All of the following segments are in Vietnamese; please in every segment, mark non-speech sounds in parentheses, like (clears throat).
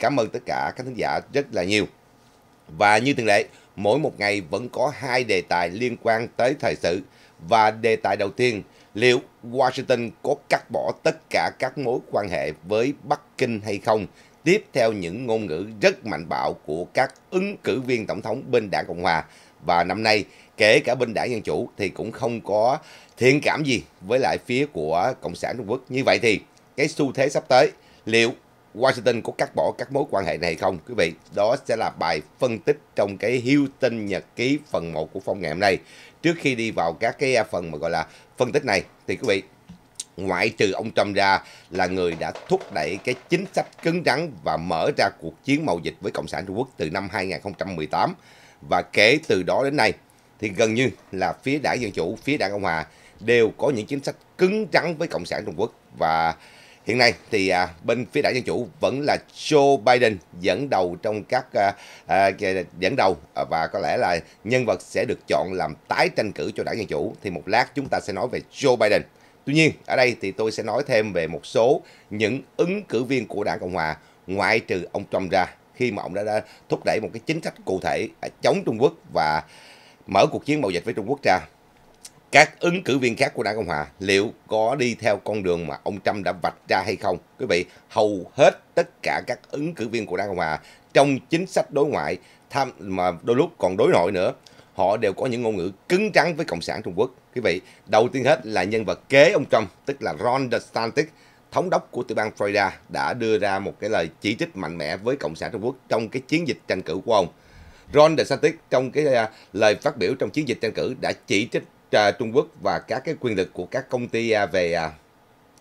Cảm ơn tất cả các thính giả rất là nhiều. Và như thường lệ, mỗi một ngày vẫn có hai đề tài liên quan tới thời sự. Và đề tài đầu tiên, liệu Washington có cắt bỏ tất cả các mối quan hệ với Bắc Kinh hay không? Tiếp theo những ngôn ngữ rất mạnh bạo của các ứng cử viên tổng thống bên đảng Cộng Hòa. Và năm nay, kể cả bên đảng Dân Chủ thì cũng không có thiện cảm gì với lại phía của Cộng sản Trung Quốc. Như vậy thì cái xu thế sắp tới liệu Washington có cắt bỏ các mối quan hệ này không quý vị? Đó sẽ là bài phân tích trong cái Hilton nhật ký phần 1 của Phong ngày hôm nay. Trước khi đi vào các cái à, phần mà gọi là phân tích này thì quý vị ngoại trừ ông Trump ra là người đã thúc đẩy cái chính sách cứng rắn và mở ra cuộc chiến mậu dịch với Cộng sản Trung Quốc từ năm 2018 và kể từ đó đến nay thì gần như là phía đảng Dân Chủ, phía đảng Cộng Hòa đều có những chính sách cứng rắn với Cộng sản Trung Quốc và Hiện nay thì à, bên phía đảng Dân Chủ vẫn là Joe Biden dẫn đầu trong các à, à, dẫn đầu à, và có lẽ là nhân vật sẽ được chọn làm tái tranh cử cho đảng Dân Chủ. Thì một lát chúng ta sẽ nói về Joe Biden. Tuy nhiên ở đây thì tôi sẽ nói thêm về một số những ứng cử viên của đảng Cộng Hòa ngoại trừ ông Trump ra khi mà ông đã, đã thúc đẩy một cái chính sách cụ thể chống Trung Quốc và mở cuộc chiến mậu dịch với Trung Quốc ra các ứng cử viên khác của đảng Cộng Hòa liệu có đi theo con đường mà ông Trump đã vạch ra hay không? Quý vị, hầu hết tất cả các ứng cử viên của đảng Cộng Hòa trong chính sách đối ngoại tham mà đôi lúc còn đối nội nữa, họ đều có những ngôn ngữ cứng trắng với Cộng sản Trung Quốc. Quý vị, đầu tiên hết là nhân vật kế ông Trump, tức là Ron DeSantis, thống đốc của tiểu bang Florida đã đưa ra một cái lời chỉ trích mạnh mẽ với Cộng sản Trung Quốc trong cái chiến dịch tranh cử của ông. Ron DeSantis trong cái à, lời phát biểu trong chiến dịch tranh cử đã chỉ trích À, Trung Quốc và các cái quyền lực của các công ty à, về à,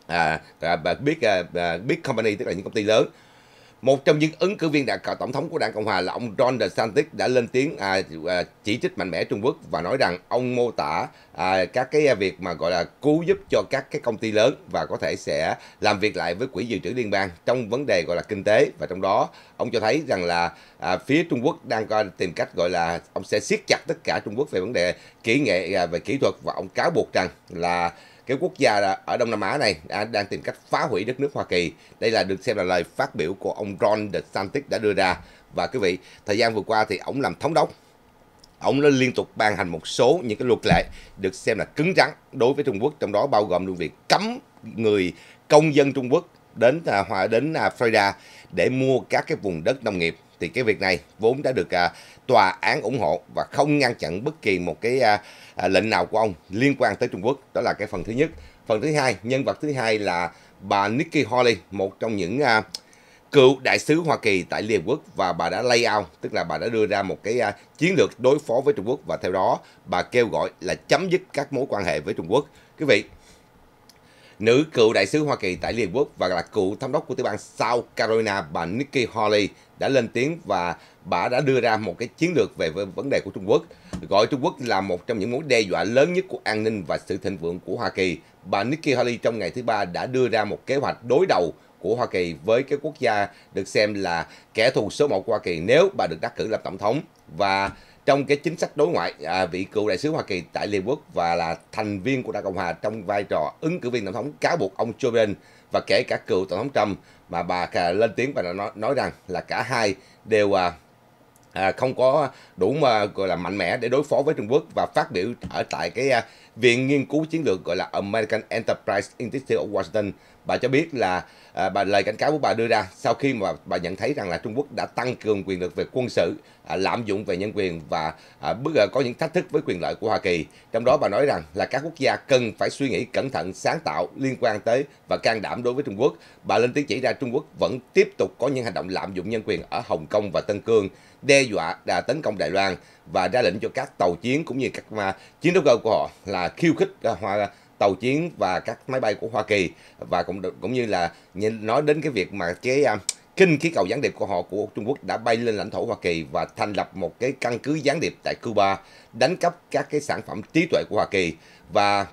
à, à big à, big company tức là những công ty lớn một trong những ứng cử viên đại tổng thống của đảng Cộng hòa là ông Ron DeSantis đã lên tiếng à, à, chỉ trích mạnh mẽ Trung Quốc và nói rằng ông mô tả à, các cái à, việc mà gọi là cứu giúp cho các cái công ty lớn và có thể sẽ làm việc lại với quỹ dự trữ liên bang trong vấn đề gọi là kinh tế và trong đó ông cho thấy rằng là à, phía Trung Quốc đang coi tìm cách gọi là ông sẽ siết chặt tất cả Trung Quốc về vấn đề kỹ nghệ à, về kỹ thuật và ông cáo buộc rằng là cái quốc gia ở Đông Nam Á này đã đang tìm cách phá hủy đất nước Hoa Kỳ. Đây là được xem là lời phát biểu của ông Ron DeSantis đã đưa ra. Và quý vị, thời gian vừa qua thì ông làm thống đốc ông đã liên tục ban hành một số những cái luật lệ được xem là cứng rắn đối với Trung Quốc trong đó bao gồm luôn việc cấm người công dân Trung Quốc đến à, hòa đến à, Florida để mua các cái vùng đất nông nghiệp thì cái việc này vốn đã được à, tòa án ủng hộ và không ngăn chặn bất kỳ một cái à, à, lệnh nào của ông liên quan tới Trung Quốc. Đó là cái phần thứ nhất. Phần thứ hai, nhân vật thứ hai là bà Nikki Haley, một trong những à, cựu đại sứ Hoa Kỳ tại Liên Hợp Quốc và bà đã lay out, tức là bà đã đưa ra một cái uh, chiến lược đối phó với Trung Quốc và theo đó bà kêu gọi là chấm dứt các mối quan hệ với Trung Quốc. Quý vị, nữ cựu đại sứ Hoa Kỳ tại Liên Quốc và là cựu thống đốc của tiểu bang South Carolina bà Nikki Haley đã lên tiếng và bà đã đưa ra một cái chiến lược về vấn đề của Trung Quốc, gọi Trung Quốc là một trong những mối đe dọa lớn nhất của an ninh và sự thịnh vượng của Hoa Kỳ. Bà Nikki Haley trong ngày thứ ba đã đưa ra một kế hoạch đối đầu của Hoa Kỳ với cái quốc gia được xem là kẻ thù số 1 của Hoa Kỳ nếu bà được đắc cử làm tổng thống và trong cái chính sách đối ngoại à, vị cựu đại sứ Hoa Kỳ tại Liên Quốc và là thành viên của Đảng Cộng hòa trong vai trò ứng cử viên tổng thống cáo buộc ông Joe Biden và kể cả cựu tổng thống Trump mà bà lên tiếng và nói, nói rằng là cả hai đều à, à, không có đủ mà gọi là mạnh mẽ để đối phó với Trung Quốc và phát biểu ở tại cái à, viện nghiên cứu chiến lược gọi là American Enterprise Institute ở Washington bà cho biết là à, bà lời cảnh cáo của bà đưa ra sau khi mà bà nhận thấy rằng là Trung Quốc đã tăng cường quyền lực về quân sự, à, lạm dụng về nhân quyền và à, bất ngờ à, có những thách thức với quyền lợi của Hoa Kỳ. Trong đó bà nói rằng là các quốc gia cần phải suy nghĩ cẩn thận, sáng tạo liên quan tới và can đảm đối với Trung Quốc. Bà lên tiếng chỉ ra Trung Quốc vẫn tiếp tục có những hành động lạm dụng nhân quyền ở Hồng Kông và Tân Cương, đe dọa đà tấn công Đài Loan và ra lệnh cho các tàu chiến cũng như các mà, chiến đấu cơ của họ là khiêu khích à, hoa tàu chiến và các máy bay của Hoa Kỳ và cũng cũng như là nói đến cái việc mà cái à, kinh khí cầu gián điệp của họ của Trung Quốc đã bay lên lãnh thổ Hoa Kỳ và thành lập một cái căn cứ gián điệp tại Cuba, đánh cắp các cái sản phẩm trí tuệ của Hoa Kỳ và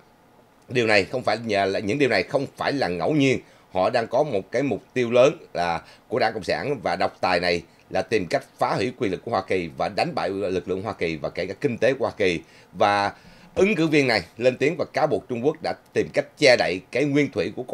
điều này không phải nhờ là những điều này không phải là ngẫu nhiên, họ đang có một cái mục tiêu lớn là của Đảng Cộng sản và độc tài này là tìm cách phá hủy quyền lực của Hoa Kỳ và đánh bại lực lượng Hoa Kỳ và kể cả kinh tế của Hoa Kỳ và ứng cử viên này lên tiếng và cáo buộc Trung Quốc đã tìm cách che đậy cái nguyên thủy của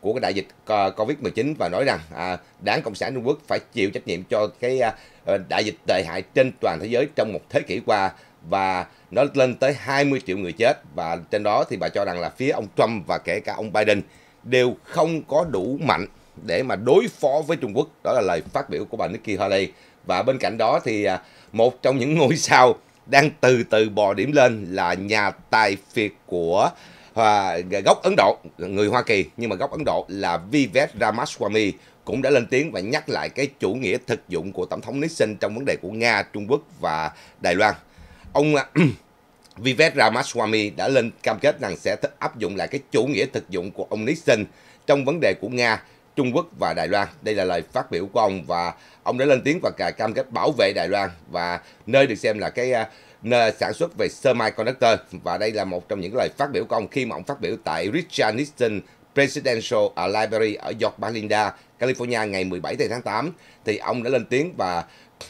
của cái đại dịch Covid-19 và nói rằng à, Đảng Cộng sản Trung Quốc phải chịu trách nhiệm cho cái à, ờ, đại dịch tệ hại trên toàn thế giới trong một thế kỷ qua và nó lên tới 20 triệu người chết và trên đó thì bà cho rằng là phía ông Trump và kể cả ông Biden đều không có đủ mạnh để mà đối phó với Trung Quốc. Đó là lời phát biểu của bà Nikki Haley. Và bên cạnh đó thì à, một trong những (laughs) ngôi sao đang từ từ bò điểm lên là nhà tài phiệt của và gốc Ấn Độ, người Hoa Kỳ nhưng mà gốc Ấn Độ là Vivek Ramaswamy cũng đã lên tiếng và nhắc lại cái chủ nghĩa thực dụng của Tổng thống Nixon trong vấn đề của Nga, Trung Quốc và Đài Loan. Ông à, (clears throat) Vivek Ramaswamy đã lên cam kết rằng sẽ áp dụng lại cái chủ nghĩa thực dụng của ông Nixon trong vấn đề của Nga Trung Quốc và Đài Loan. Đây là lời phát biểu của ông và ông đã lên tiếng và cam kết bảo vệ Đài Loan và nơi được xem là cái ờ, nơi sản xuất về semiconductor và đây là một trong những lời phát biểu của ông khi mà ông phát biểu tại Richard Nixon Presidential à, Library ở York Balinda, California ngày 17 tháng 8 thì ông đã lên tiếng và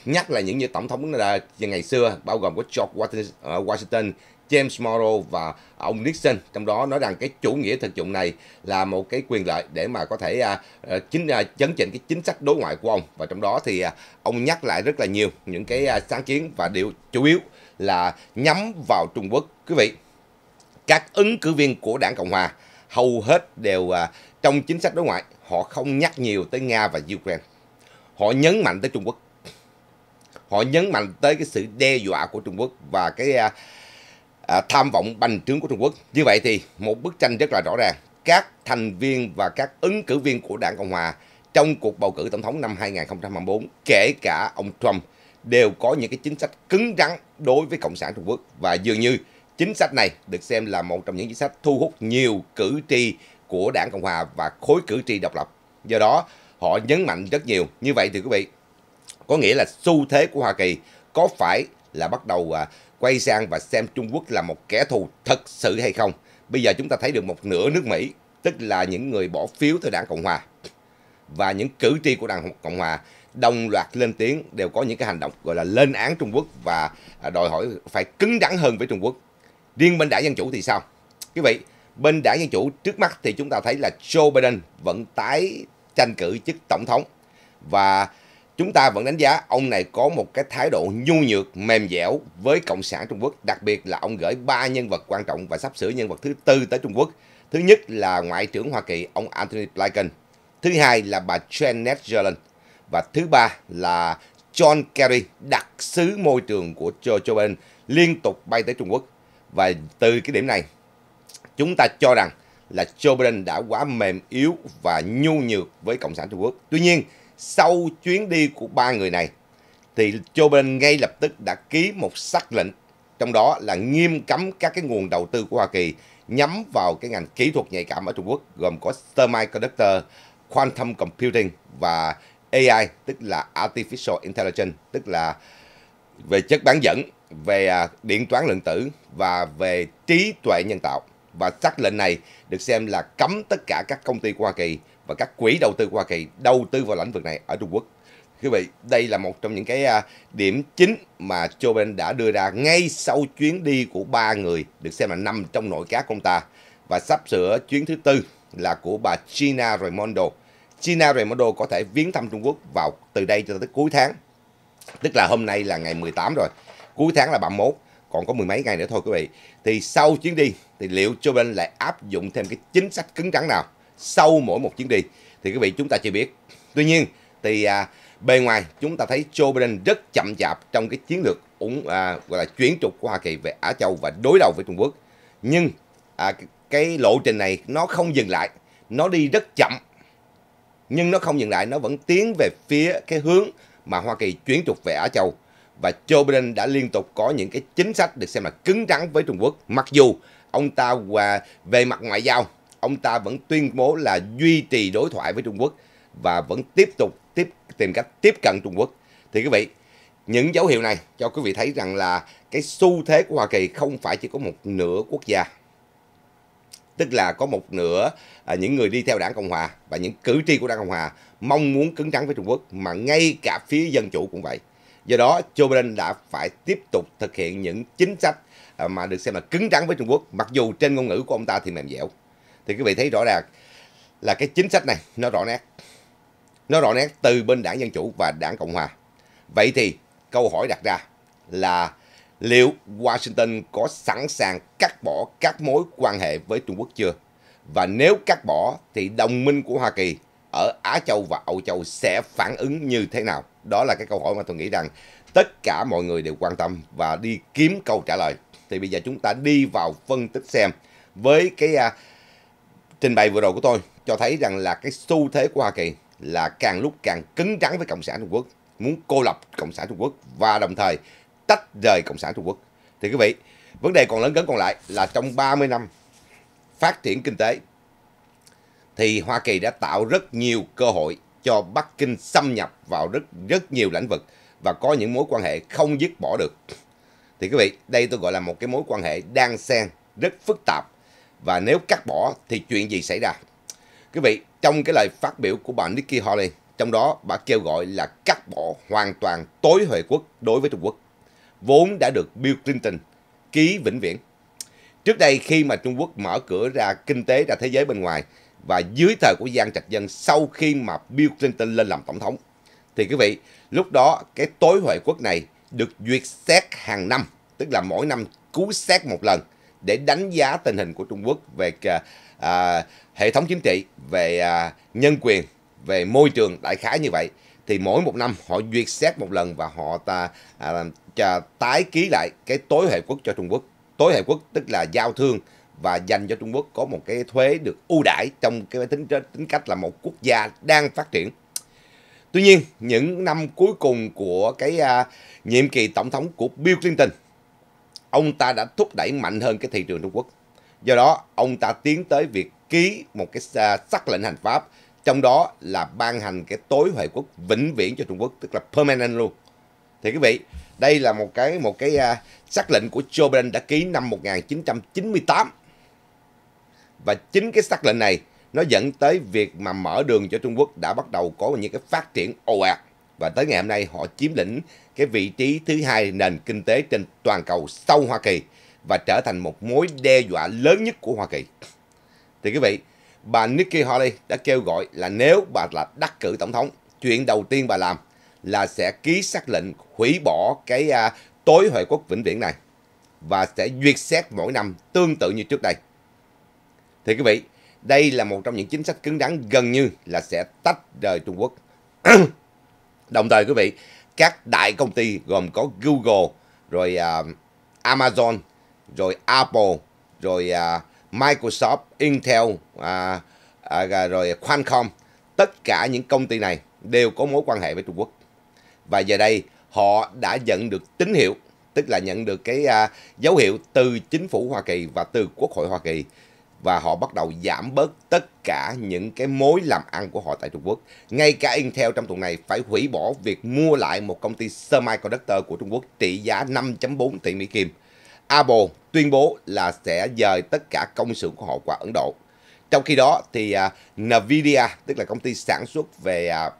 nhắc lại những như tổng thống ờ, ngày xưa bao gồm có George Washington ờ, James Morrow và ông Nixon trong đó nói rằng cái chủ nghĩa thực dụng này là một cái quyền lợi để mà có thể uh, chính uh, chấn chỉnh cái chính sách đối ngoại của ông và trong đó thì uh, ông nhắc lại rất là nhiều những cái uh, sáng kiến và điều chủ yếu là nhắm vào Trung Quốc quý vị các ứng cử viên của đảng Cộng hòa hầu hết đều uh, trong chính sách đối ngoại họ không nhắc nhiều tới Nga và Ukraine họ nhấn mạnh tới Trung Quốc họ nhấn mạnh tới cái sự đe dọa của Trung Quốc và cái uh, à, tham vọng bành trướng của Trung Quốc. Như vậy thì một bức tranh rất là rõ ràng. Các thành viên và các ứng cử viên của Đảng Cộng Hòa trong cuộc bầu cử tổng thống năm 2024, kể cả ông Trump, đều có những cái chính sách cứng rắn đối với Cộng sản Trung Quốc và dường như chính sách này được xem là một trong những chính sách thu hút nhiều cử tri của Đảng Cộng Hòa và khối cử tri độc lập. Do đó, họ nhấn mạnh rất nhiều. Như vậy thì quý vị, có nghĩa là xu thế của Hoa Kỳ có phải là bắt đầu à, quay sang và xem Trung Quốc là một kẻ thù thật sự hay không. Bây giờ chúng ta thấy được một nửa nước Mỹ, tức là những người bỏ phiếu từ đảng Cộng Hòa và những cử tri của đảng Cộng Hòa đồng loạt lên tiếng đều có những cái hành động gọi là lên án Trung Quốc và à, đòi hỏi phải cứng rắn hơn với Trung Quốc. Riêng bên đảng Dân Chủ thì sao? Quý vị, bên đảng Dân Chủ trước mắt thì chúng ta thấy là Joe Biden vẫn tái tranh cử chức tổng thống và chúng ta vẫn đánh giá ông này có một cái thái độ nhu nhược, mềm dẻo với Cộng sản Trung Quốc, đặc biệt là ông gửi ba nhân vật quan trọng và sắp sửa nhân vật thứ tư tới Trung Quốc. Thứ nhất là Ngoại trưởng Hoa Kỳ, ông Anthony Blinken. Thứ hai là bà Janet Yellen. Và thứ ba là John Kerry, đặc sứ môi trường của Joe Biden, liên tục bay tới Trung Quốc. Và từ cái điểm này, chúng ta cho rằng là Joe Biden đã quá mềm yếu và nhu nhược với Cộng sản Trung Quốc. Tuy nhiên, sau chuyến đi của ba người này, thì Joe Biden ngay lập tức đã ký một sắc lệnh, trong đó là nghiêm cấm các cái nguồn đầu tư của Hoa Kỳ nhắm vào cái ngành kỹ thuật nhạy cảm ở Trung Quốc, gồm có semiconductor, quantum computing và AI, tức là Artificial Intelligence, tức là về chất bán dẫn, về à, điện toán lượng tử và về trí tuệ nhân tạo. Và sắc lệnh này được xem là cấm tất cả các công ty của Hoa Kỳ và các quỹ đầu tư của Hoa Kỳ đầu tư vào lĩnh vực này ở Trung Quốc. Quý vị, đây là một trong những cái à, điểm chính mà Joe Biden đã đưa ra ngay sau chuyến đi của ba người được xem là nằm trong nội các của ông ta và sắp sửa chuyến thứ tư là của bà Gina Raimondo. Gina Raimondo có thể viếng thăm Trung Quốc vào từ đây cho tới cuối tháng. Tức là hôm nay là ngày 18 rồi, cuối tháng là 31, còn có mười mấy ngày nữa thôi quý vị. Thì sau chuyến đi thì liệu Joe Biden lại áp dụng thêm cái chính sách cứng rắn nào? sau mỗi một chuyến đi thì quý vị chúng ta chưa biết. Tuy nhiên thì à, bề ngoài chúng ta thấy Joe Biden rất chậm chạp trong cái chiến lược ủng à, gọi là chuyển trục của Hoa Kỳ về Á Châu và đối đầu với Trung Quốc. Nhưng à, cái lộ trình này nó không dừng lại, nó đi rất chậm. Nhưng nó không dừng lại, nó vẫn tiến về phía cái hướng mà Hoa Kỳ chuyển trục về Á Châu và Joe Biden đã liên tục có những cái chính sách được xem là cứng rắn với Trung Quốc. Mặc dù ông ta à, về mặt ngoại giao ông ta vẫn tuyên bố là duy trì đối thoại với Trung Quốc và vẫn tiếp tục tiếp tìm cách tiếp cận Trung Quốc. Thì quý vị, những dấu hiệu này cho quý vị thấy rằng là cái xu thế của Hoa Kỳ không phải chỉ có một nửa quốc gia. Tức là có một nửa à, những người đi theo đảng Cộng Hòa và những cử tri của đảng Cộng Hòa mong muốn cứng rắn với Trung Quốc mà ngay cả phía dân chủ cũng vậy. Do đó, Joe Biden đã phải tiếp tục thực hiện những chính sách à, mà được xem là cứng rắn với Trung Quốc, mặc dù trên ngôn ngữ của ông ta thì mềm dẻo thì quý vị thấy rõ ràng là cái chính sách này nó rõ nét nó rõ nét từ bên đảng dân chủ và đảng cộng hòa vậy thì câu hỏi đặt ra là liệu washington có sẵn sàng cắt bỏ các mối quan hệ với trung quốc chưa và nếu cắt bỏ thì đồng minh của hoa kỳ ở Á Châu và Âu Châu sẽ phản ứng như thế nào? Đó là cái câu hỏi mà tôi nghĩ rằng tất cả mọi người đều quan tâm và đi kiếm câu trả lời. Thì bây giờ chúng ta đi vào phân tích xem với cái à, trình bày vừa rồi của tôi cho thấy rằng là cái xu thế của Hoa Kỳ là càng lúc càng cứng rắn với Cộng sản Trung Quốc, muốn cô lập Cộng sản Trung Quốc và đồng thời tách rời Cộng sản Trung Quốc. Thì quý vị, vấn đề còn lớn cấn còn lại là trong 30 năm phát triển kinh tế thì Hoa Kỳ đã tạo rất nhiều cơ hội cho Bắc Kinh xâm nhập vào rất rất nhiều lĩnh vực và có những mối quan hệ không dứt bỏ được. Thì quý vị, đây tôi gọi là một cái mối quan hệ đang xen rất phức tạp và nếu cắt bỏ thì chuyện gì xảy ra. Quý vị, trong cái lời phát biểu của bà Nikki Haley, trong đó bà kêu gọi là cắt bỏ hoàn toàn tối Huệ quốc đối với Trung Quốc, vốn đã được Bill Clinton ký vĩnh viễn. Trước đây khi mà Trung Quốc mở cửa ra kinh tế ra thế giới bên ngoài và dưới thời của Giang Trạch Dân sau khi mà Bill Clinton lên làm tổng thống, thì quý vị, lúc đó cái tối Huệ quốc này được duyệt xét hàng năm, tức là mỗi năm cứu xét một lần để đánh giá tình hình của Trung Quốc về à, à, hệ thống chính trị, về à, nhân quyền, về môi trường đại khái như vậy thì mỗi một năm họ duyệt xét một lần và họ ta à, à, tái ký lại cái tối hệ quốc cho Trung Quốc. Tối hệ quốc tức là giao thương và dành cho Trung Quốc có một cái thuế được ưu đãi trong cái tính tính cách là một quốc gia đang phát triển. Tuy nhiên, những năm cuối cùng của cái à, nhiệm kỳ tổng thống của Bill Clinton ông ta đã thúc đẩy mạnh hơn cái thị trường Trung Quốc. Do đó, ông ta tiến tới việc ký một cái sắc lệnh hành pháp, trong đó là ban hành cái tối huệ quốc vĩnh viễn cho Trung Quốc, tức là permanent luôn. Thì quý vị, đây là một cái một cái sắc à, lệnh của Joe Biden đã ký năm 1998. Và chính cái sắc lệnh này nó dẫn tới việc mà mở đường cho Trung Quốc đã bắt đầu có những cái phát triển ồ ạt và tới ngày hôm nay họ chiếm lĩnh cái vị trí thứ hai nền kinh tế trên toàn cầu sau Hoa Kỳ và trở thành một mối đe dọa lớn nhất của Hoa Kỳ. Thì quý vị, bà Nikki Haley đã kêu gọi là nếu bà là đắc cử tổng thống, chuyện đầu tiên bà làm là sẽ ký xác lệnh hủy bỏ cái à, tối huệ quốc vĩnh viễn này và sẽ duyệt xét mỗi năm tương tự như trước đây. Thì quý vị, đây là một trong những chính sách cứng rắn gần như là sẽ tách rời Trung Quốc. (clears throat) Đồng thời quý vị, các đại công ty gồm có Google, rồi uh, Amazon, rồi Apple, rồi uh, Microsoft, Intel, uh, uh, rồi Qualcomm, tất cả những công ty này đều có mối quan hệ với Trung Quốc. Và giờ đây họ đã nhận được tín hiệu, tức là nhận được cái uh, dấu hiệu từ chính phủ Hoa Kỳ và từ Quốc hội Hoa Kỳ và họ bắt đầu giảm bớt tất cả những cái mối làm ăn của họ tại Trung Quốc. Ngay cả Intel trong tuần này phải hủy bỏ việc mua lại một công ty semiconductor của Trung Quốc trị giá 5.4 tỷ Mỹ Kim. Apple tuyên bố là sẽ dời tất cả công xưởng của họ qua Ấn Độ. Trong khi đó thì uh, Nvidia, tức là công ty sản xuất về uh,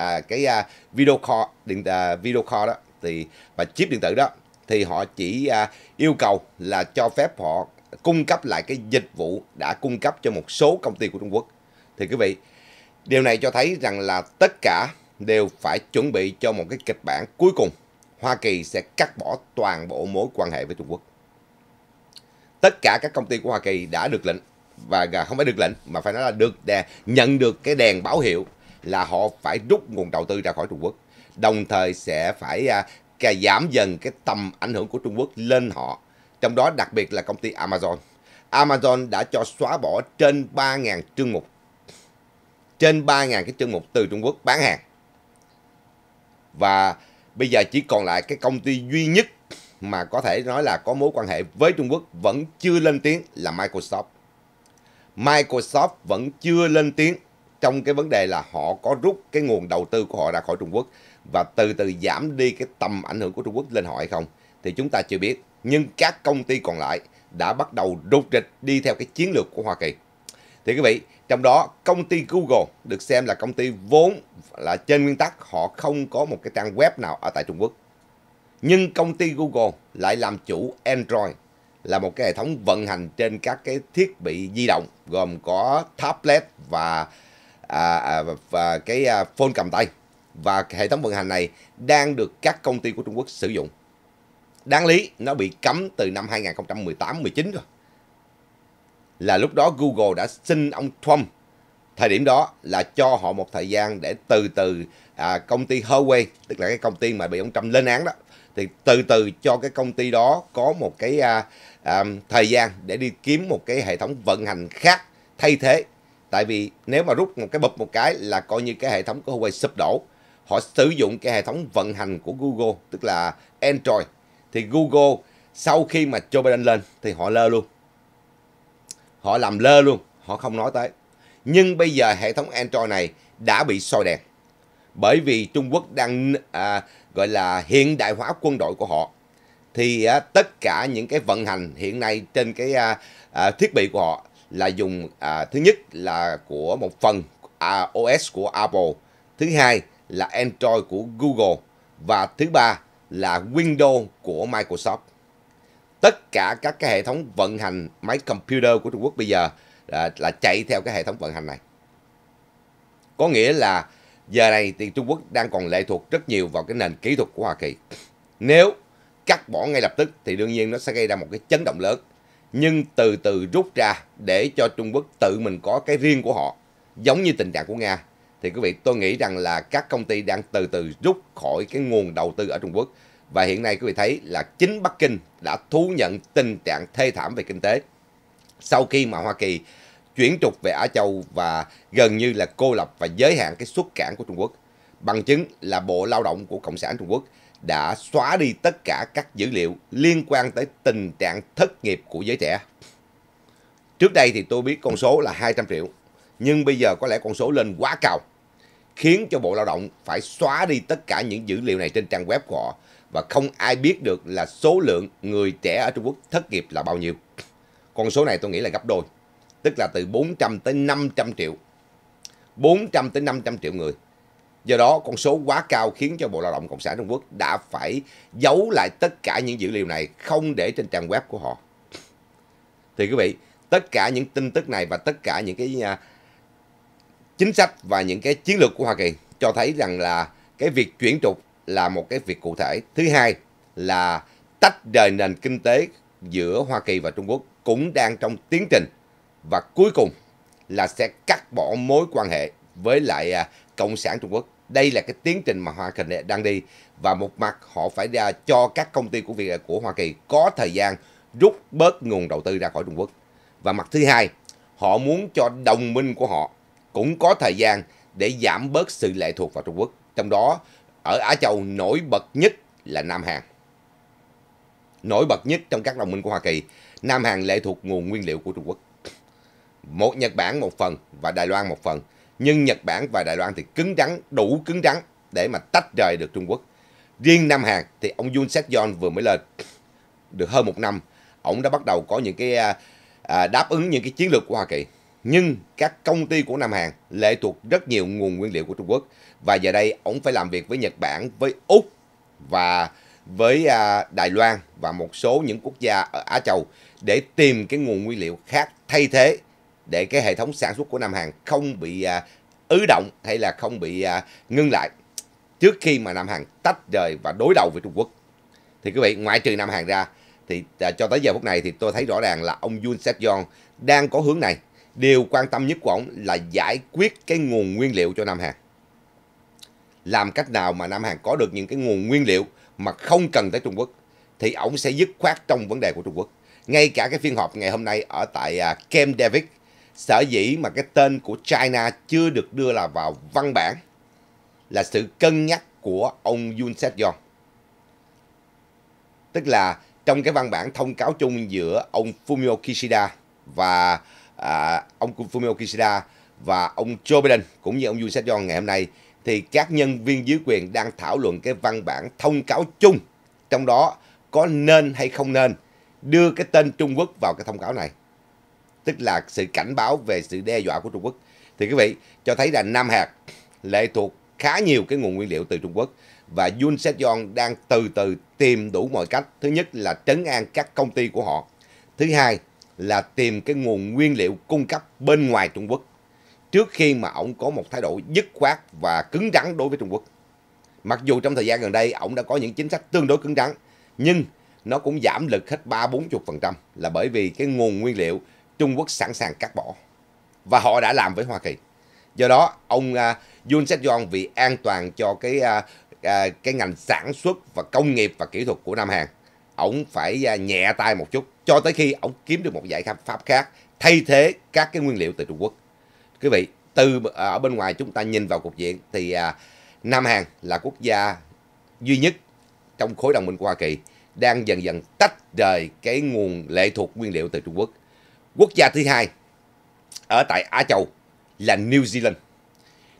uh, cái uh, video call điện uh, video call đó thì và chip điện tử đó thì họ chỉ uh, yêu cầu là cho phép họ cung cấp lại cái dịch vụ đã cung cấp cho một số công ty của Trung Quốc. Thì quý vị, điều này cho thấy rằng là tất cả đều phải chuẩn bị cho một cái kịch bản cuối cùng. Hoa Kỳ sẽ cắt bỏ toàn bộ mối quan hệ với Trung Quốc. Tất cả các công ty của Hoa Kỳ đã được lệnh và không phải được lệnh mà phải nói là được đè, nhận được cái đèn báo hiệu là họ phải rút nguồn đầu tư ra khỏi Trung Quốc. Đồng thời sẽ phải à, giảm dần cái tầm ảnh hưởng của Trung Quốc lên họ trong đó đặc biệt là công ty Amazon. Amazon đã cho xóa bỏ trên 3.000 chương mục. Trên 3.000 cái chương mục từ Trung Quốc bán hàng. Và bây giờ chỉ còn lại cái công ty duy nhất mà có thể nói là có mối quan hệ với Trung Quốc vẫn chưa lên tiếng là Microsoft. Microsoft vẫn chưa lên tiếng trong cái vấn đề là họ có rút cái nguồn đầu tư của họ ra khỏi Trung Quốc và từ từ giảm đi cái tầm ảnh hưởng của Trung Quốc lên họ hay không thì chúng ta chưa biết nhưng các công ty còn lại đã bắt đầu rụt rịch đi theo cái chiến lược của Hoa Kỳ. Thì quý vị, trong đó công ty Google được xem là công ty vốn là trên nguyên tắc họ không có một cái trang web nào ở tại Trung Quốc. Nhưng công ty Google lại làm chủ Android là một cái hệ thống vận hành trên các cái thiết bị di động gồm có tablet và à, à, và cái à, phone cầm tay và hệ thống vận hành này đang được các công ty của Trung Quốc sử dụng Đáng lý nó bị cấm từ năm 2018-19 rồi. Là lúc đó Google đã xin ông Trump thời điểm đó là cho họ một thời gian để từ từ à, công ty Huawei tức là cái công ty mà bị ông Trump lên án đó thì từ từ cho cái công ty đó có một cái à, à, thời gian để đi kiếm một cái hệ thống vận hành khác thay thế tại vì nếu mà rút một cái bụp một cái là coi như cái hệ thống của Huawei sụp đổ họ sử dụng cái hệ thống vận hành của Google tức là Android thì Google sau khi mà Joe Biden lên thì họ lơ luôn. Họ làm lơ luôn, họ không nói tới. Nhưng bây giờ hệ thống Android này đã bị soi đèn. Bởi vì Trung Quốc đang à, gọi là hiện đại hóa quân đội của họ. Thì à, tất cả những cái vận hành hiện nay trên cái à, à, thiết bị của họ là dùng à, thứ nhất là của một phần à, OS của Apple, thứ hai là Android của Google và thứ ba là Windows của Microsoft. Tất cả các cái hệ thống vận hành máy computer của Trung Quốc bây giờ là, là chạy theo cái hệ thống vận hành này. Có nghĩa là giờ này thì Trung Quốc đang còn lệ thuộc rất nhiều vào cái nền kỹ thuật của Hoa Kỳ. Nếu cắt bỏ ngay lập tức thì đương nhiên nó sẽ gây ra một cái chấn động lớn. Nhưng từ từ rút ra để cho Trung Quốc tự mình có cái riêng của họ. Giống như tình trạng của Nga thì quý vị tôi nghĩ rằng là các công ty đang từ từ rút khỏi cái nguồn đầu tư ở Trung Quốc và hiện nay quý vị thấy là chính Bắc Kinh đã thú nhận tình trạng thê thảm về kinh tế sau khi mà Hoa Kỳ chuyển trục về Á Châu và gần như là cô lập và giới hạn cái xuất cảng của Trung Quốc. Bằng chứng là Bộ Lao động của Cộng sản Trung Quốc đã xóa đi tất cả các dữ liệu liên quan tới tình trạng thất nghiệp của giới trẻ. Trước đây thì tôi biết con số là 200 triệu, nhưng bây giờ có lẽ con số lên quá cao khiến cho Bộ Lao động phải xóa đi tất cả những dữ liệu này trên trang web của họ và không ai biết được là số lượng người trẻ ở Trung Quốc thất nghiệp là bao nhiêu. Con số này tôi nghĩ là gấp đôi, tức là từ 400 tới 500 triệu. 400 tới 500 triệu người. Do đó con số quá cao khiến cho Bộ Lao động Cộng sản Trung Quốc đã phải giấu lại tất cả những dữ liệu này không để trên trang web của họ. Thì quý vị, tất cả những tin tức này và tất cả những cái à, chính sách và những cái chiến lược của Hoa Kỳ cho thấy rằng là cái việc chuyển trục là một cái việc cụ thể. Thứ hai là tách rời nền kinh tế giữa Hoa Kỳ và Trung Quốc cũng đang trong tiến trình và cuối cùng là sẽ cắt bỏ mối quan hệ với lại à, Cộng sản Trung Quốc. Đây là cái tiến trình mà Hoa Kỳ đang đi và một mặt họ phải ra cho các công ty của việc à, của Hoa Kỳ có thời gian rút bớt nguồn đầu tư ra khỏi Trung Quốc. Và mặt thứ hai, họ muốn cho đồng minh của họ cũng có thời gian để giảm bớt sự lệ thuộc vào Trung Quốc. Trong đó, ở Á Châu nổi bật nhất là Nam Hàn. Nổi bật nhất trong các đồng minh của Hoa Kỳ, Nam Hàn lệ thuộc nguồn nguyên liệu của Trung Quốc. Một Nhật Bản một phần và Đài Loan một phần. Nhưng Nhật Bản và Đài Loan thì cứng rắn, đủ cứng rắn để mà tách rời được Trung Quốc. Riêng Nam Hàn thì ông Yoon seok Yeol vừa mới lên được hơn một năm, ông đã bắt đầu có những cái à, à, đáp ứng những cái chiến lược của Hoa Kỳ nhưng các công ty của Nam Hàn lệ thuộc rất nhiều nguồn nguyên liệu của Trung Quốc và giờ đây ông phải làm việc với Nhật Bản, với Úc và với à, Đài Loan và một số những quốc gia ở Á Châu để tìm cái nguồn nguyên liệu khác thay thế để cái hệ thống sản xuất của Nam Hàn không bị à, ứ động hay là không bị à, ngưng lại trước khi mà Nam Hàn tách rời và đối đầu với Trung Quốc. Thì quý vị, ngoại trừ Nam Hàn ra thì cho tới giờ phút này thì tôi thấy rõ ràng là ông Yoon Seok Yeol đang có hướng này Điều quan tâm nhất của ông là giải quyết cái nguồn nguyên liệu cho Nam Hàn. Làm cách nào mà Nam Hàn có được những cái nguồn nguyên liệu mà không cần tới Trung Quốc thì ông sẽ dứt khoát trong vấn đề của Trung Quốc. Ngay cả cái phiên họp ngày hôm nay ở tại à, Camp David, sở dĩ mà cái tên của China chưa được đưa là vào văn bản là sự cân nhắc của ông Yun Seth Yong. Tức là trong cái văn bản thông cáo chung giữa ông Fumio Kishida và à, ông Fumio Kishida và ông Joe Biden cũng như ông Yoon Suk ngày hôm nay thì các nhân viên dưới quyền đang thảo luận cái văn bản thông cáo chung trong đó có nên hay không nên đưa cái tên Trung Quốc vào cái thông cáo này tức là sự cảnh báo về sự đe dọa của Trung Quốc thì quý vị cho thấy là Nam Hạt lệ thuộc khá nhiều cái nguồn nguyên liệu từ Trung Quốc và Yun Seo Yeon đang từ từ tìm đủ mọi cách thứ nhất là trấn an các công ty của họ thứ hai là tìm cái nguồn nguyên liệu cung cấp bên ngoài Trung Quốc trước khi mà ông có một thái độ dứt khoát và cứng rắn đối với Trung Quốc. Mặc dù trong thời gian gần đây ông đã có những chính sách tương đối cứng rắn nhưng nó cũng giảm lực hết 3-40% là bởi vì cái nguồn nguyên liệu Trung Quốc sẵn sàng cắt bỏ. Và họ đã làm với Hoa Kỳ. Do đó, ông Yun Sek Yong vì an toàn cho cái uh, uh, cái ngành sản xuất và công nghiệp và kỹ thuật của Nam Hàn ổng phải à, nhẹ tay một chút cho tới khi ổng kiếm được một giải pháp khác thay thế các cái nguyên liệu từ Trung Quốc. Quý vị, từ à, ở bên ngoài chúng ta nhìn vào cục diện thì à, Nam Hàn là quốc gia duy nhất trong khối đồng minh của Hoa Kỳ đang dần dần tách rời cái nguồn lệ thuộc nguyên liệu từ Trung Quốc. Quốc gia thứ hai ở tại Á Châu là New Zealand.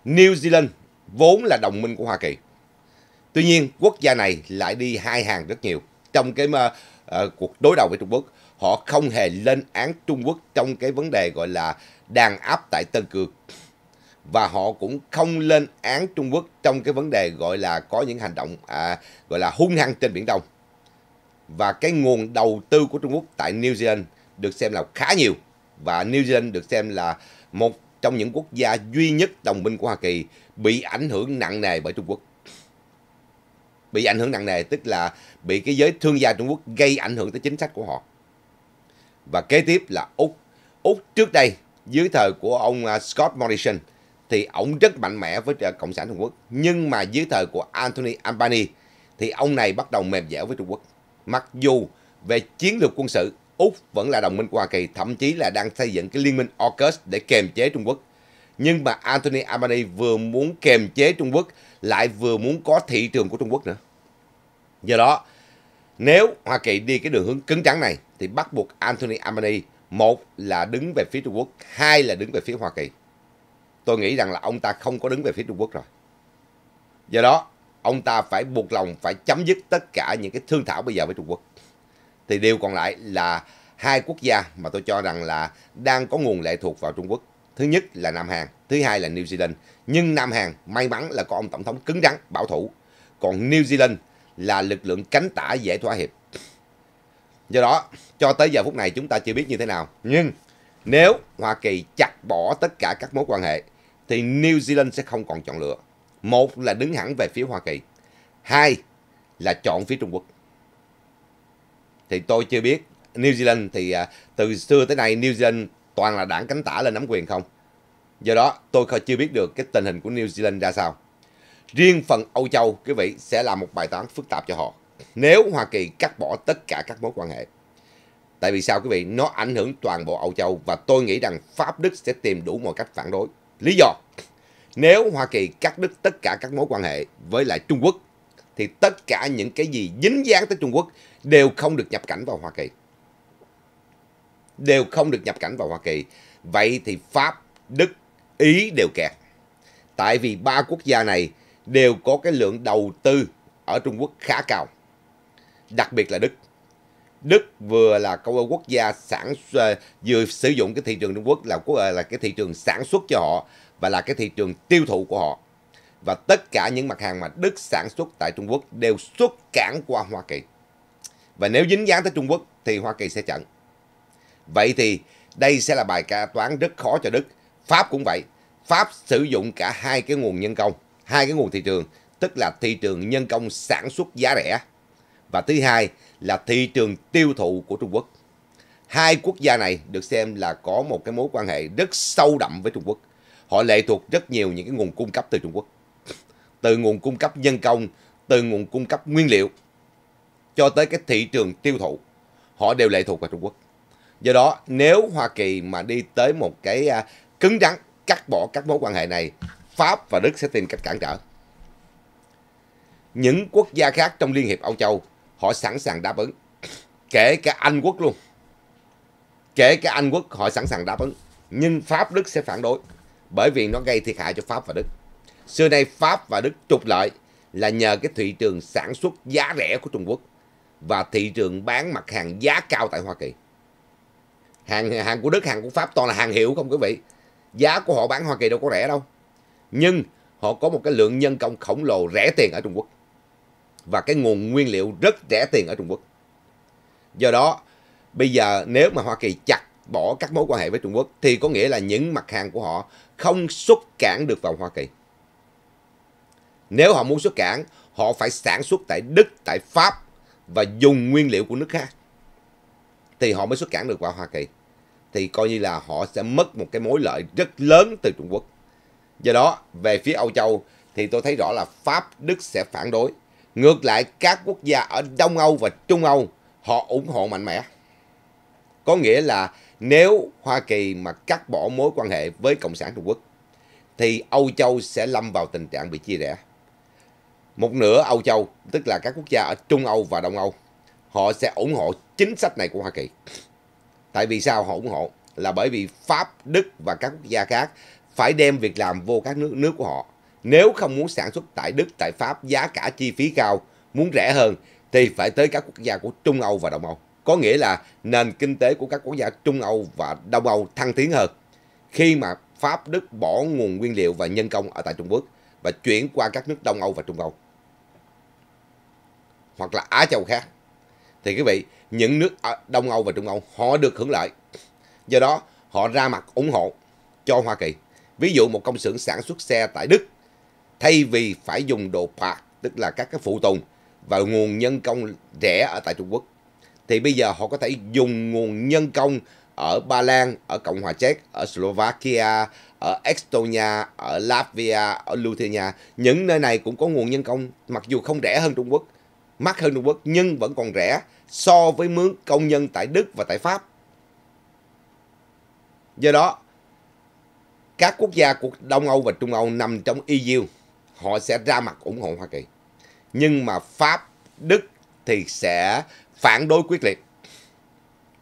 New Zealand vốn là đồng minh của Hoa Kỳ. Tuy nhiên, quốc gia này lại đi hai hàng rất nhiều trong cái mà uh, cuộc đối đầu với Trung Quốc họ không hề lên án Trung Quốc trong cái vấn đề gọi là đàn áp tại Tân Cương và họ cũng không lên án Trung Quốc trong cái vấn đề gọi là có những hành động à, gọi là hung hăng trên biển Đông và cái nguồn đầu tư của Trung Quốc tại New Zealand được xem là khá nhiều và New Zealand được xem là một trong những quốc gia duy nhất đồng minh của Hoa Kỳ bị ảnh hưởng nặng nề bởi Trung Quốc bị ảnh hưởng nặng nề tức là bị cái giới thương gia Trung Quốc gây ảnh hưởng tới chính sách của họ và kế tiếp là Úc Úc trước đây dưới thời của ông à, Scott Morrison thì ông rất mạnh mẽ với à, cộng sản Trung Quốc nhưng mà dưới thời của Anthony Albanese thì ông này bắt đầu mềm dẻo với Trung Quốc mặc dù về chiến lược quân sự Úc vẫn là đồng minh của Hoa Kỳ thậm chí là đang xây dựng cái liên minh AUKUS để kềm chế Trung Quốc nhưng mà Anthony Albanese vừa muốn kềm chế Trung Quốc lại vừa muốn có thị trường của Trung Quốc nữa. Do đó, nếu Hoa Kỳ đi cái đường hướng cứng trắng này thì bắt buộc Anthony Albanese một là đứng về phía Trung Quốc, hai là đứng về phía Hoa Kỳ. Tôi nghĩ rằng là ông ta không có đứng về phía Trung Quốc rồi. Do đó, ông ta phải buộc lòng phải chấm dứt tất cả những cái thương thảo bây giờ với Trung Quốc. Thì điều còn lại là hai quốc gia mà tôi cho rằng là đang có nguồn lệ thuộc vào Trung Quốc Thứ nhất là Nam Hàn, thứ hai là New Zealand. Nhưng Nam Hàn may mắn là có ông tổng thống cứng rắn, bảo thủ. Còn New Zealand là lực lượng cánh tả dễ thỏa hiệp. Do đó, cho tới giờ phút này chúng ta chưa biết như thế nào. Nhưng nếu Hoa Kỳ chặt bỏ tất cả các mối quan hệ, thì New Zealand sẽ không còn chọn lựa. Một là đứng hẳn về phía Hoa Kỳ. Hai là chọn phía Trung Quốc. Thì tôi chưa biết New Zealand thì à, từ xưa tới nay New Zealand toàn là đảng cánh tả lên nắm quyền không. Do đó, tôi chưa biết được cái tình hình của New Zealand ra sao. Riêng phần Âu Châu, quý vị, sẽ là một bài toán phức tạp cho họ. Nếu Hoa Kỳ cắt bỏ tất cả các mối quan hệ. Tại vì sao quý vị? Nó ảnh hưởng toàn bộ Âu Châu và tôi nghĩ rằng Pháp Đức sẽ tìm đủ mọi cách phản đối. Lý do, nếu Hoa Kỳ cắt đứt tất cả các mối quan hệ với lại Trung Quốc, thì tất cả những cái gì dính dáng tới Trung Quốc đều không được nhập cảnh vào Hoa Kỳ đều không được nhập cảnh vào Hoa Kỳ. Vậy thì Pháp, Đức, Ý đều kẹt. Tại vì ba quốc gia này đều có cái lượng đầu tư ở Trung Quốc khá cao. Đặc biệt là Đức. Đức vừa là quốc gia sản ờ, vừa sử dụng cái thị trường Trung Quốc là ờ, là cái thị trường sản xuất cho họ và là cái thị trường tiêu thụ của họ. Và tất cả những mặt hàng mà Đức sản xuất tại Trung Quốc đều xuất cảng qua Hoa Kỳ. Và nếu dính dáng tới Trung Quốc thì Hoa Kỳ sẽ chặn. Vậy thì đây sẽ là bài ca toán rất khó cho Đức. Pháp cũng vậy. Pháp sử dụng cả hai cái nguồn nhân công, hai cái nguồn thị trường, tức là thị trường nhân công sản xuất giá rẻ và thứ hai là thị trường tiêu thụ của Trung Quốc. Hai quốc gia này được xem là có một cái mối quan hệ rất sâu đậm với Trung Quốc. Họ lệ thuộc rất nhiều những cái nguồn cung cấp từ Trung Quốc. Từ nguồn cung cấp nhân công, từ nguồn cung cấp nguyên liệu cho tới cái thị trường tiêu thụ, họ đều lệ thuộc vào Trung Quốc. Do đó nếu Hoa Kỳ mà đi tới một cái à, cứng rắn cắt bỏ các mối quan hệ này, Pháp và Đức sẽ tìm cách cản trở. Những quốc gia khác trong Liên hiệp Âu Châu họ sẵn sàng đáp ứng. Kể cả Anh quốc luôn. Kể cả Anh quốc họ sẵn sàng đáp ứng. Nhưng Pháp Đức sẽ phản đối bởi vì nó gây thiệt hại cho Pháp và Đức. Xưa nay Pháp và Đức trục lợi là nhờ cái thị trường sản xuất giá rẻ của Trung Quốc và thị trường bán mặt hàng giá cao tại Hoa Kỳ hàng hàng của Đức hàng của Pháp toàn là hàng hiệu không quý vị giá của họ bán Hoa Kỳ đâu có rẻ đâu nhưng họ có một cái lượng nhân công khổng lồ rẻ tiền ở Trung Quốc và cái nguồn nguyên liệu rất rẻ tiền ở Trung Quốc do đó bây giờ nếu mà Hoa Kỳ chặt bỏ các mối quan hệ với Trung Quốc thì có nghĩa là những mặt hàng của họ không xuất cảng được vào Hoa Kỳ nếu họ muốn xuất cảng họ phải sản xuất tại Đức tại Pháp và dùng nguyên liệu của nước khác thì họ mới xuất cảng được vào Hoa Kỳ. Thì coi như là họ sẽ mất một cái mối lợi rất lớn từ Trung Quốc. Do đó, về phía Âu Châu thì tôi thấy rõ là Pháp, Đức sẽ phản đối. Ngược lại, các quốc gia ở Đông Âu và Trung Âu họ ủng hộ mạnh mẽ. Có nghĩa là nếu Hoa Kỳ mà cắt bỏ mối quan hệ với Cộng sản Trung Quốc thì Âu Châu sẽ lâm vào tình trạng bị chia rẽ. Một nửa Âu Châu, tức là các quốc gia ở Trung Âu và Đông Âu, họ sẽ ủng hộ chính sách này của Hoa Kỳ. Tại vì sao họ ủng hộ? Là bởi vì Pháp, Đức và các quốc gia khác phải đem việc làm vô các nước nước của họ. Nếu không muốn sản xuất tại Đức, tại Pháp giá cả chi phí cao, muốn rẻ hơn thì phải tới các quốc gia của Trung Âu và Đông Âu. Có nghĩa là nền kinh tế của các quốc gia Trung Âu và Đông Âu thăng tiến hơn. Khi mà Pháp, Đức bỏ nguồn nguyên liệu và nhân công ở tại Trung Quốc và chuyển qua các nước Đông Âu và Trung Âu. Hoặc là Á Châu khác. Thì quý vị, những nước Đông Âu và Trung Âu họ được hưởng lợi. Do đó, họ ra mặt ủng hộ cho Hoa Kỳ. Ví dụ một công xưởng sản xuất xe tại Đức, thay vì phải dùng đồ part, tức là các cái phụ tùng và nguồn nhân công rẻ ở tại Trung Quốc, thì bây giờ họ có thể dùng nguồn nhân công ở Ba Lan, ở Cộng hòa Séc, ở Slovakia, ở Estonia, ở Latvia, ở Lithuania. Những nơi này cũng có nguồn nhân công mặc dù không rẻ hơn Trung Quốc, mắc hơn Trung Quốc nhưng vẫn còn rẻ so với mướn công nhân tại Đức và tại Pháp. Do đó, các quốc gia của Đông Âu và Trung Âu nằm trong EU, họ sẽ ra mặt ủng hộ Hoa Kỳ. Nhưng mà Pháp, Đức thì sẽ phản đối quyết liệt.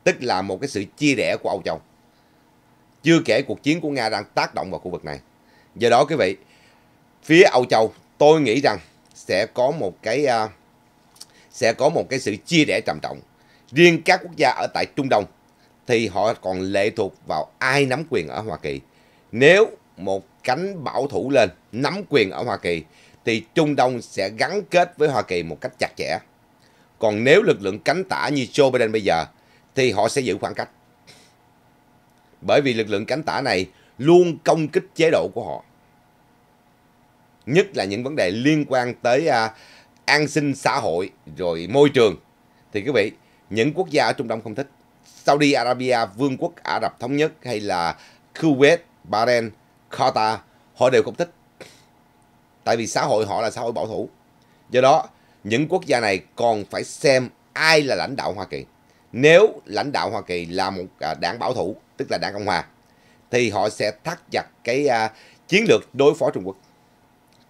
Tức là một cái sự chia rẽ của Âu Châu. Chưa kể cuộc chiến của Nga đang tác động vào khu vực này. Do đó quý vị, phía Âu Châu tôi nghĩ rằng sẽ có một cái uh, sẽ có một cái sự chia rẽ trầm trọng. Riêng các quốc gia ở tại Trung Đông thì họ còn lệ thuộc vào ai nắm quyền ở Hoa Kỳ. Nếu một cánh bảo thủ lên nắm quyền ở Hoa Kỳ thì Trung Đông sẽ gắn kết với Hoa Kỳ một cách chặt chẽ. Còn nếu lực lượng cánh tả như Joe Biden bây giờ thì họ sẽ giữ khoảng cách. Bởi vì lực lượng cánh tả này luôn công kích chế độ của họ. Nhất là những vấn đề liên quan tới uh, an sinh xã hội rồi môi trường thì quý vị những quốc gia ở Trung Đông không thích Saudi Arabia Vương quốc Ả Rập thống nhất hay là Kuwait Bahrain Qatar họ đều không thích tại vì xã hội họ là xã hội bảo thủ do đó những quốc gia này còn phải xem ai là lãnh đạo Hoa Kỳ nếu lãnh đạo Hoa Kỳ là một à, đảng bảo thủ tức là đảng Cộng hòa thì họ sẽ thắt chặt cái à, chiến lược đối phó Trung Quốc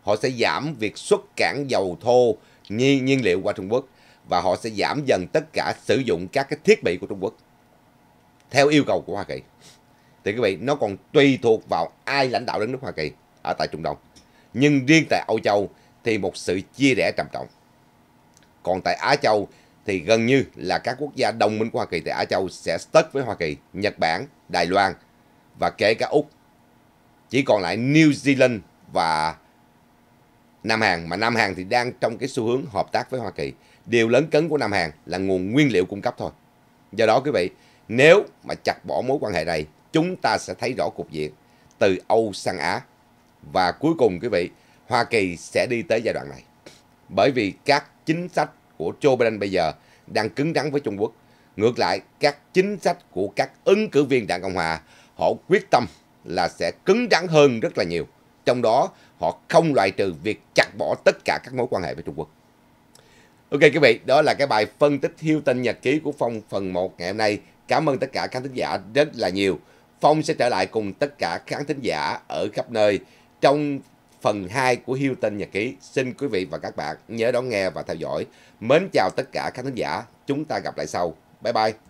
họ sẽ giảm việc xuất cảng dầu thô nhiên, nhiên liệu qua Trung Quốc và họ sẽ giảm dần tất cả sử dụng các cái thiết bị của Trung Quốc theo yêu cầu của Hoa Kỳ. Thì quý vị, nó còn tùy thuộc vào ai lãnh đạo đất nước Hoa Kỳ ở tại Trung Đông. Nhưng riêng tại Âu Châu thì một sự chia rẽ trầm trọng. Còn tại Á Châu thì gần như là các quốc gia đồng minh của Hoa Kỳ tại Á Châu sẽ stuck với Hoa Kỳ, Nhật Bản, Đài Loan và kể cả Úc. Chỉ còn lại New Zealand và Nam Hàn mà Nam Hàn thì đang trong cái xu hướng hợp tác với Hoa Kỳ. Điều lớn cấn của Nam Hàn là nguồn nguyên liệu cung cấp thôi. Do đó quý vị, nếu mà chặt bỏ mối quan hệ này, chúng ta sẽ thấy rõ cục diện từ Âu sang Á. Và cuối cùng quý vị, Hoa Kỳ sẽ đi tới giai đoạn này. Bởi vì các chính sách của Joe Biden bây giờ đang cứng rắn với Trung Quốc. Ngược lại, các chính sách của các ứng cử viên đảng Cộng Hòa, họ quyết tâm là sẽ cứng rắn hơn rất là nhiều. Trong đó, họ không loại trừ việc chặt bỏ tất cả các mối quan hệ với Trung Quốc. Ok quý vị, đó là cái bài phân tích hiêu tinh nhật ký của Phong phần 1 ngày hôm nay. Cảm ơn tất cả khán thính giả rất là nhiều. Phong sẽ trở lại cùng tất cả khán thính giả ở khắp nơi trong phần 2 của Hiêu Tinh Nhật Ký. Xin quý vị và các bạn nhớ đón nghe và theo dõi. Mến chào tất cả khán thính giả. Chúng ta gặp lại sau. Bye bye.